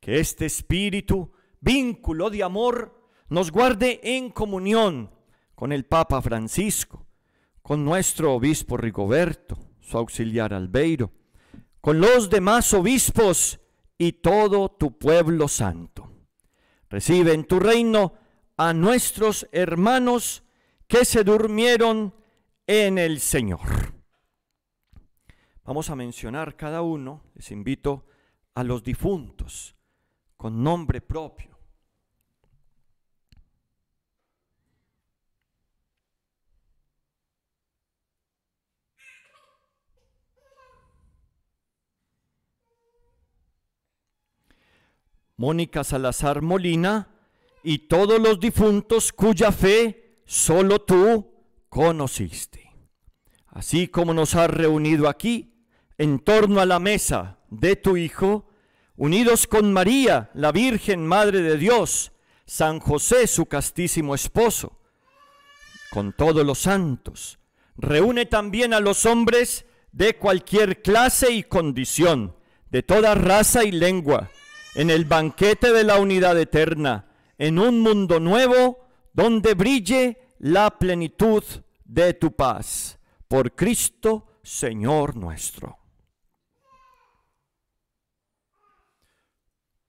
Que este espíritu, vínculo de amor, nos guarde en comunión con el Papa Francisco, con nuestro obispo Rigoberto, su auxiliar Albeiro, con los demás obispos y todo tu pueblo santo. Recibe en tu reino a nuestros hermanos que se durmieron en el Señor. Vamos a mencionar cada uno, les invito a los difuntos, con nombre propio. Mónica Salazar Molina y todos los difuntos cuya fe solo tú conociste. Así como nos has reunido aquí, en torno a la mesa de tu Hijo, unidos con María, la Virgen Madre de Dios, San José, su castísimo esposo, con todos los santos. Reúne también a los hombres de cualquier clase y condición, de toda raza y lengua, en el banquete de la unidad eterna, en un mundo nuevo donde brille la plenitud de tu paz. Por Cristo, Señor nuestro.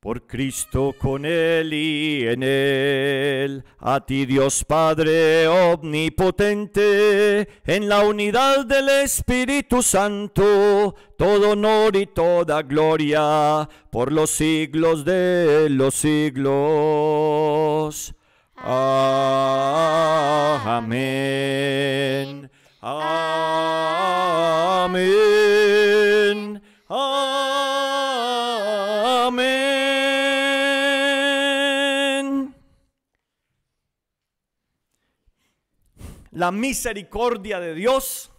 Por Cristo con Él y en Él, a ti Dios Padre Omnipotente, en la unidad del Espíritu Santo, todo honor y toda gloria por los siglos de los siglos. Amén. Amén. la misericordia de Dios,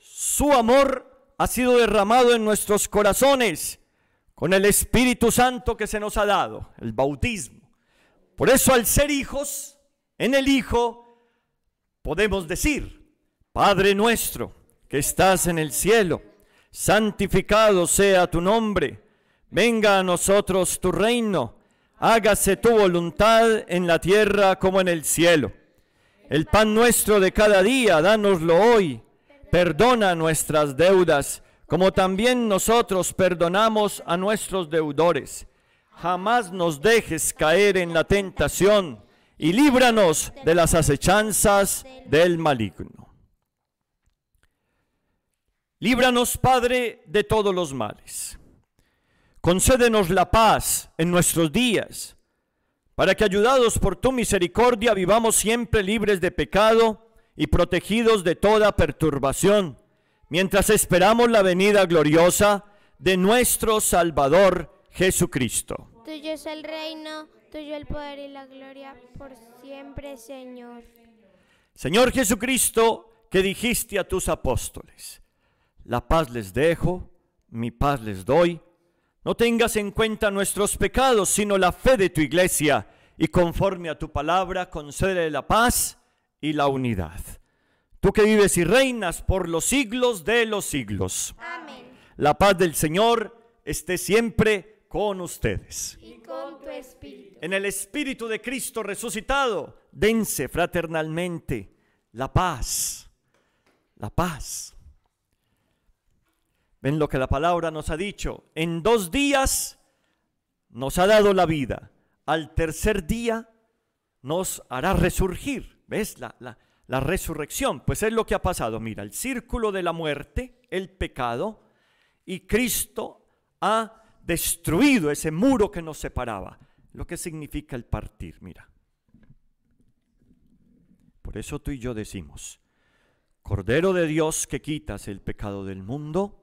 su amor ha sido derramado en nuestros corazones con el Espíritu Santo que se nos ha dado, el bautismo. Por eso al ser hijos, en el Hijo, podemos decir, Padre nuestro que estás en el cielo, santificado sea tu nombre, venga a nosotros tu reino, hágase tu voluntad en la tierra como en el cielo. El pan nuestro de cada día, dánoslo hoy. Perdona nuestras deudas, como también nosotros perdonamos a nuestros deudores. Jamás nos dejes caer en la tentación y líbranos de las acechanzas del maligno. Líbranos, Padre, de todos los males. Concédenos la paz en nuestros días para que ayudados por tu misericordia vivamos siempre libres de pecado y protegidos de toda perturbación, mientras esperamos la venida gloriosa de nuestro Salvador Jesucristo. Tuyo es el reino, tuyo el poder y la gloria por siempre, Señor. Señor Jesucristo, que dijiste a tus apóstoles, la paz les dejo, mi paz les doy, no tengas en cuenta nuestros pecados, sino la fe de tu iglesia, y conforme a tu palabra concede la paz y la unidad. Tú que vives y reinas por los siglos de los siglos. La paz del Señor esté siempre con ustedes. Y con tu espíritu. En el espíritu de Cristo resucitado, dense fraternalmente la paz. La paz. Ven lo que la palabra nos ha dicho. En dos días nos ha dado la vida. Al tercer día nos hará resurgir. ¿Ves? La, resurrección. Pues es lo que ha pasado. Mira, el círculo de la muerte, el pecado, y Cristo ha destruido ese muro que nos separaba. Lo que significa el partir, mira. Por eso tú y yo decimos, Cordero de Dios que quitas el pecado del mundo,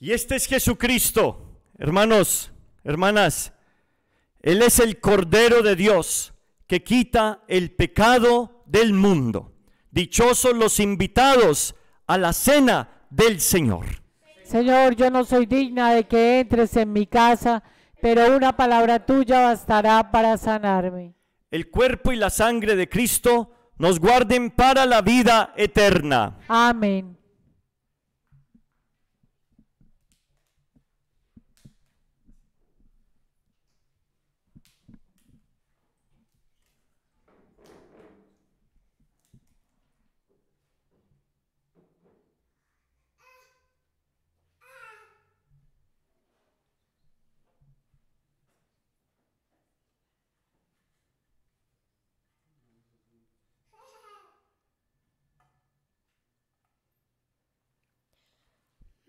Y este es Jesucristo, hermanos, hermanas. Él es el Cordero de Dios que quita el pecado del mundo. Dichosos los invitados a la cena del Señor. Señor, yo no soy digna de que entres en mi casa, pero una palabra tuya bastará para sanarme. El cuerpo y la sangre de Cristo nos guarden para la vida eterna. Amén.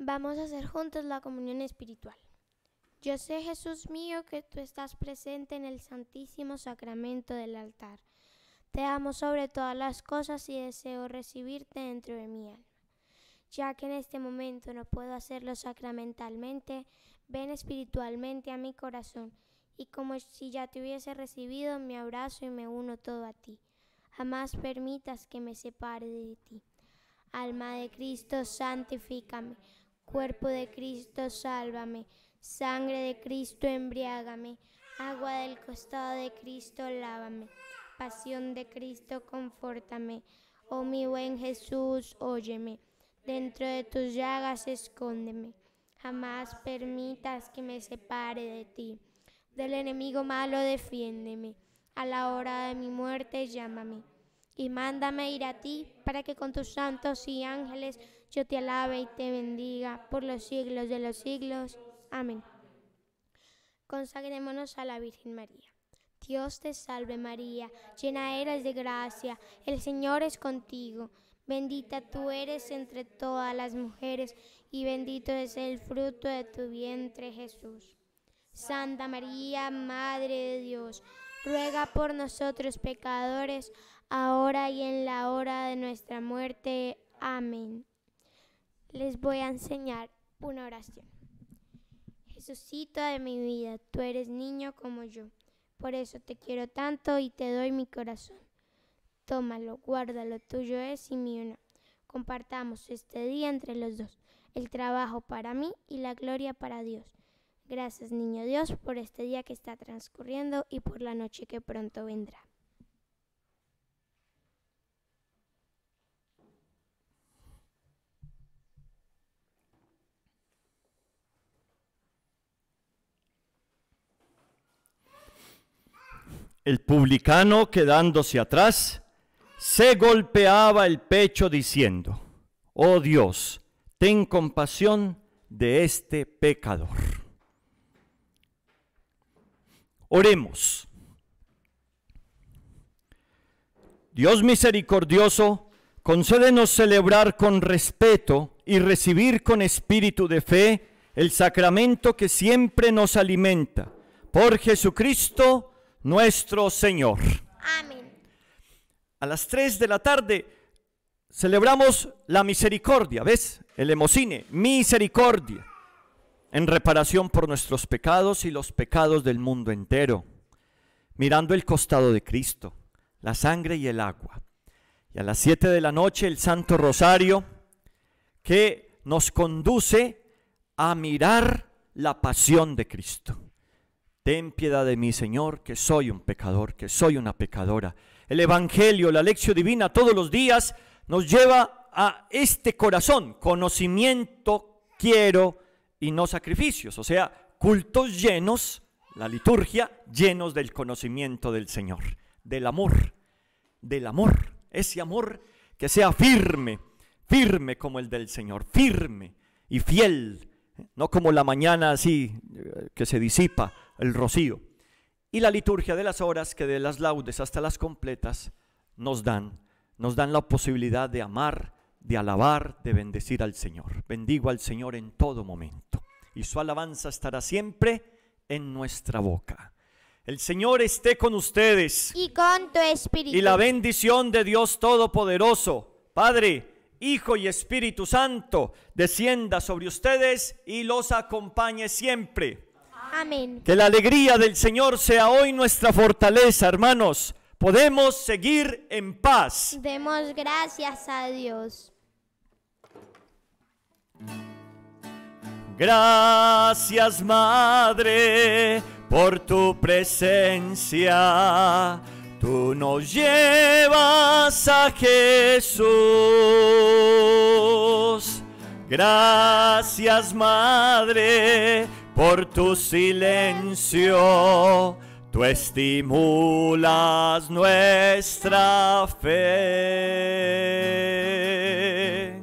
Vamos a hacer juntos la comunión espiritual. Yo sé, Jesús mío, que tú estás presente en el santísimo sacramento del altar. Te amo sobre todas las cosas y deseo recibirte dentro de mi alma. Ya que en este momento no puedo hacerlo sacramentalmente, ven espiritualmente a mi corazón y como si ya te hubiese recibido, me abrazo y me uno todo a ti. Jamás permitas que me separe de ti. Alma de Cristo, santifícame. Cuerpo de Cristo, sálvame. Sangre de Cristo, embriágame. Agua del costado de Cristo, lávame. Pasión de Cristo, confórtame. Oh mi buen Jesús, óyeme. Dentro de tus llagas, escóndeme. Jamás permitas que me separe de ti. Del enemigo malo, defiéndeme. A la hora de mi muerte, llámame. Y mándame ir a ti para que con tus santos y ángeles yo te alabe y te bendiga por los siglos de los siglos. Amén. Consagrémonos a la Virgen María. Dios te salve María, llena eres de gracia, el Señor es contigo. Bendita tú eres entre todas las mujeres y bendito es el fruto de tu vientre Jesús. Santa María, Madre de Dios, ruega por nosotros pecadores, ahora y en la hora de nuestra muerte. Amén. Les voy a enseñar una oración. Jesucito de mi vida, tú eres niño como yo. Por eso te quiero tanto y te doy mi corazón. Tómalo, guárdalo, tuyo es y mío no. Compartamos este día entre los dos, el trabajo para mí y la gloria para Dios. Gracias, niño Dios, por este día que está transcurriendo y por la noche que pronto vendrá. El publicano, quedándose atrás, se golpeaba el pecho diciendo, Oh Dios, ten compasión de este pecador. Oremos. Dios misericordioso, concédenos celebrar con respeto y recibir con espíritu de fe el sacramento que siempre nos alimenta. Por Jesucristo nuestro Señor. Amén. A las 3 de la tarde celebramos la misericordia, ¿ves? El emocine, misericordia, en reparación por nuestros pecados y los pecados del mundo entero, mirando el costado de Cristo, la sangre y el agua. Y a las 7 de la noche el Santo Rosario, que nos conduce a mirar la pasión de Cristo. Ten piedad de mi Señor, que soy un pecador, que soy una pecadora. El Evangelio, la lección divina todos los días nos lleva a este corazón, conocimiento quiero y no sacrificios, o sea, cultos llenos, la liturgia, llenos del conocimiento del Señor, del amor, del amor, ese amor que sea firme, firme como el del Señor, firme y fiel no como la mañana así, eh, que se disipa el rocío. Y la liturgia de las horas, que de las laudes hasta las completas, nos dan, nos dan la posibilidad de amar, de alabar, de bendecir al Señor. Bendigo al Señor en todo momento, y su alabanza estará siempre en nuestra boca. El Señor esté con ustedes. Y con tu espíritu. Y la bendición de Dios Todopoderoso, Padre, Hijo y Espíritu Santo, descienda sobre ustedes y los acompañe siempre. Amén. Que la alegría del Señor sea hoy nuestra fortaleza, hermanos. Podemos seguir en paz. Demos gracias a Dios. Gracias, Madre, por tu presencia Tú nos llevas a Jesús. Gracias Madre por tu silencio. Tú estimulas nuestra fe.